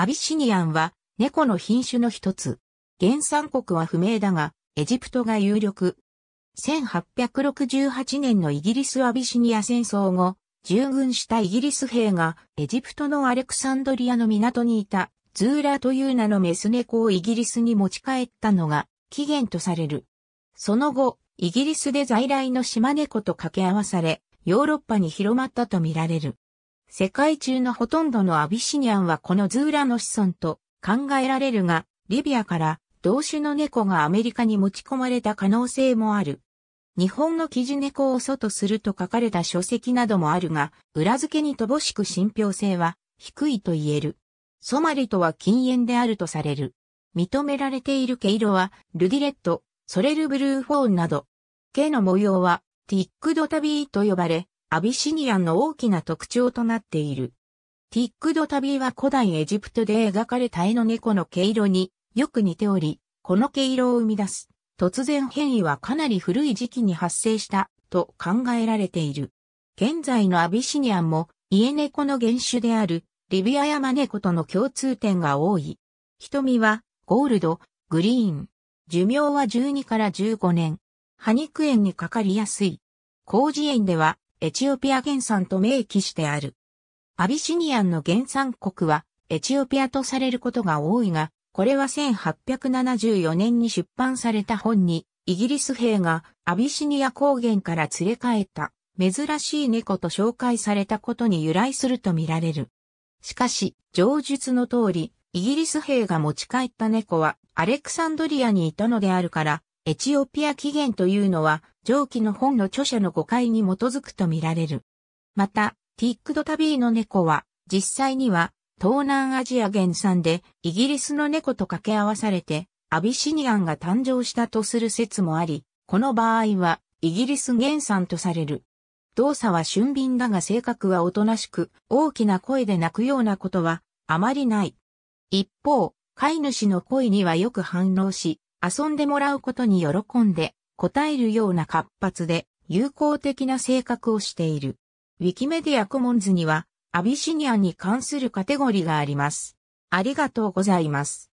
アビシニアンは猫の品種の一つ。原産国は不明だが、エジプトが有力。1868年のイギリス・アビシニア戦争後、従軍したイギリス兵がエジプトのアレクサンドリアの港にいたズーラという名のメス猫をイギリスに持ち帰ったのが起源とされる。その後、イギリスで在来の島猫と掛け合わされ、ヨーロッパに広まったとみられる。世界中のほとんどのアビシニアンはこのズーラの子孫と考えられるが、リビアから同種の猫がアメリカに持ち込まれた可能性もある。日本の記事猫を祖とすると書かれた書籍などもあるが、裏付けに乏しく信憑性は低いと言える。ソマリとは禁煙であるとされる。認められている毛色は、ルディレット、ソレルブルーフォーンなど。毛の模様は、ティックドタビーと呼ばれ、アビシニアンの大きな特徴となっている。ティックドタビーは古代エジプトで描かれた絵の猫の毛色によく似ており、この毛色を生み出す突然変異はかなり古い時期に発生したと考えられている。現在のアビシニアンも家猫の原種であるリビア山猫との共通点が多い。瞳はゴールド、グリーン。寿命は12から15年。歯肉炎にかかりやすい。工事園ではエチオピア原産と明記してある。アビシニアンの原産国はエチオピアとされることが多いが、これは1874年に出版された本に、イギリス兵がアビシニア高原から連れ帰った珍しい猫と紹介されたことに由来するとみられる。しかし、上述の通り、イギリス兵が持ち帰った猫はアレクサンドリアにいたのであるから、エチオピア起源というのは上記の本の著者の誤解に基づくとみられる。また、ティックドタビーの猫は、実際には、東南アジア原産で、イギリスの猫と掛け合わされて、アビシニアンが誕生したとする説もあり、この場合は、イギリス原産とされる。動作は俊敏だが性格はおとなしく、大きな声で鳴くようなことは、あまりない。一方、飼い主の声にはよく反応し、遊んでもらうことに喜んで、応えるような活発で友好的な性格をしている。ウィキメディアコモンズにはアビシニアに関するカテゴリーがあります。ありがとうございます。